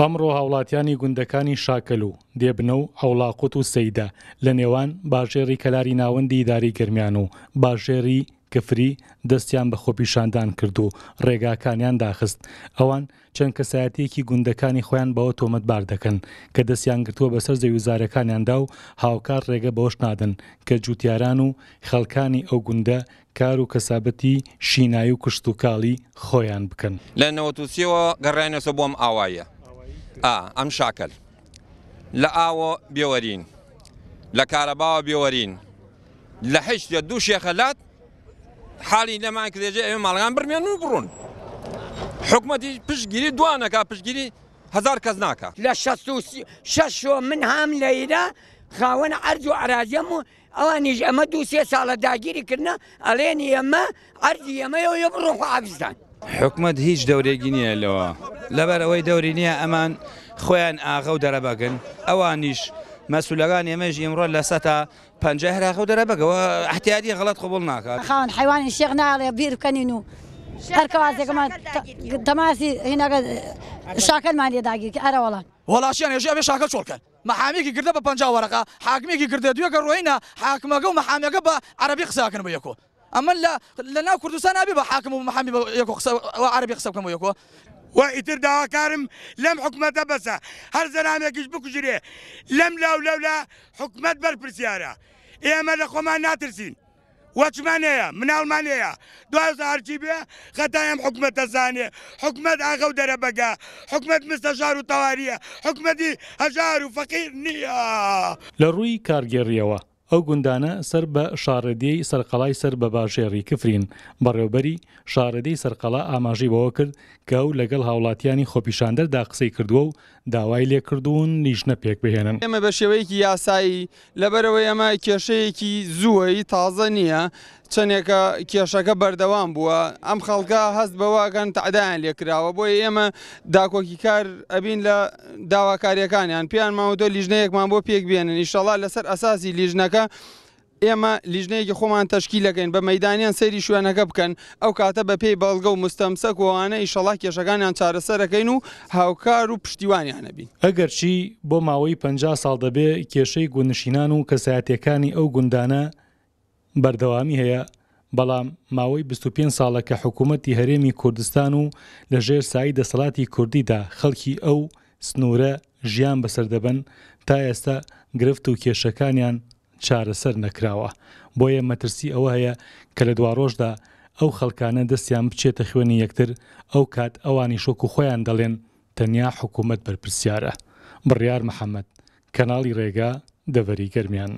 ئەمڕۆ هاوڵاتیانی گوندەکانی شاکەل و دێبنە و هەوڵاقوت و سەیدا لە نێوان باژێری کەلاری ناوەندی داری گرمیان و باژێری کەفری دەستیان بە خۆپیشاندان کرد و ڕێگاکانیان داخست ئەوان چەند کەسایەتێکی گوندەکانی خۆیان بەوە تۆمەتبار دەکەن کە دەستیان گرتووە بەسەر زەویزارەکانیاندا و هاوکار ڕێگە بەوەش نادن کە جوتیاران و خەڵکانی ئەو گوندە کار و کەسابەتی شینایی و کشت و کاڵی خۆیان بکەن لە نەوەتوسیەوە گەڕێنەوە بۆم ئاوایە ئەم شاکل لە ئاوە بێوەرین لە کارەباوە بێوەرین لە هشت دوو شێخەلات حالی لەمان کرێژێ ئێمە ماڵگان برمێن و بڕون حکومەتی پشگیری دوانەکە پشگیری هزار کەس ناکە لە شش من هام لە ئیرا خاوەن ئەرج و عراازەم و ئەوانیش ئەمە دو سێ ساڵە داگیری کردە ئەلێنی ئەمە ئەرجی ئەمەەوە یە بڕۆخ ئابستان حکومت هیچ دەورێکی نییە لەوە لەبەر ئەوەی دەوری نییە ئەمان خۆیان ئاغە و دەرەبگن ئەوانیش مەسولەکان ئێمەژ ئمرۆ لە پنجه را خود را بگو احتیادی غلط قبول نکرد خان حیوانی شێق ناڵێ بیر مالی و که دەماسی هینەکە شاکەمان لێداگیر ئەرە وڵان وڵاشیان ێژە بێ شاکە چۆڵکەن محامێکی گردە بە پنج وەرەقا حاکمێکی گردە دوێگە ڕۆینە حاکمەکە و محامەکە بە عربی قساکن بە یەکۆ ئەمە لە لەناو کوردستان نابێ بە حاکم و محامی یەکۆ عربی قسە بکەم یەکۆ و ئیتر داواکارم لەم حکوومەتە بەسە هەر زەرامێکیش بکوژرێ لەم لاو لەو لە حکوومەت بەرپسیارە ئێمە لە خۆمان ناترسین وەچمانەیە مناڵمانەیە دوازە هەرچی بێ خەتایم حکوومەتە زانێ حکوومەت ئاغە و دەرە بەگا حکوومەت مستەژار و تەواریە حکوومەتی هەژار و فەقیر نییە لە ڕووی کارگێڕیەوە ئەو گوندانە سەر بە شارەدیەی سەرقەڵای سەر بە باشێڕی کفرین بەڕێوبەری شارەدەی سەرقەڵا ئاماژی بەوە کرد کە و لەگەڵ هاوڵاتیانی خۆپیشاندەردا قسەی کردووە و داوای لێکردوون نیشنە پێک بهێنن ئێمە بە شێوەیەکی یاسایی لەبەرەوەی ئەمە کێشەیەکی زووەی تازە نییە چندێکە کێشەکە بەردەوام بووە ئەم خەڵکە هەست بەواگەن تعدایان لێکراوە بۆی ئێمە داکۆکی کار ئەبین لە داواکاریەکانیان پیان ماوەۆ لیژنەیەکمان بۆ پێک بێنن نیشەڵا لەسەر ئەساسی لیژنەکە ئێمە لیژنەیەکی خۆمان تەشکیلەکەین بە مەدانیان سەیری شوێنەکە بکەن ئەو کاتە بە پێی بەڵگە و مستەمسە کۆوانە ئیشەڵا کێشەکانیان چارەسەرەکەین و هاوکار و پشتیوانیانە بین ئەگەر چی بۆ ماوەی 50 ساڵ دەبێ کێشەی گونشینان و کەسایەتەکانی ئەو گوندانە بەردەوامی هەیە بەڵام ماوەی 25 ساڵەکە حکوومەتتی هەرێمی کوردستان و لە ژێر سایی دەسەڵاتی کوردیدا خەڵکی ئەو سنوورە ژیان بەسەردەبن تا ئێستا گرفت و کێشەکانیان چارەسەر نەکراوە بۆیە مەترسی ئەوە هەیە کە لە دواڕۆژدا ئەو خەڵکانە دەستیان بچێتە خوێنی یەکتر ئەو کات ئەوانی شۆک و خۆیان دەڵێن تەنیا حکوومەت بەرپرسیارە بڕیار محەممەد کەناڵی ڕێگا دەڤەری گەرمیان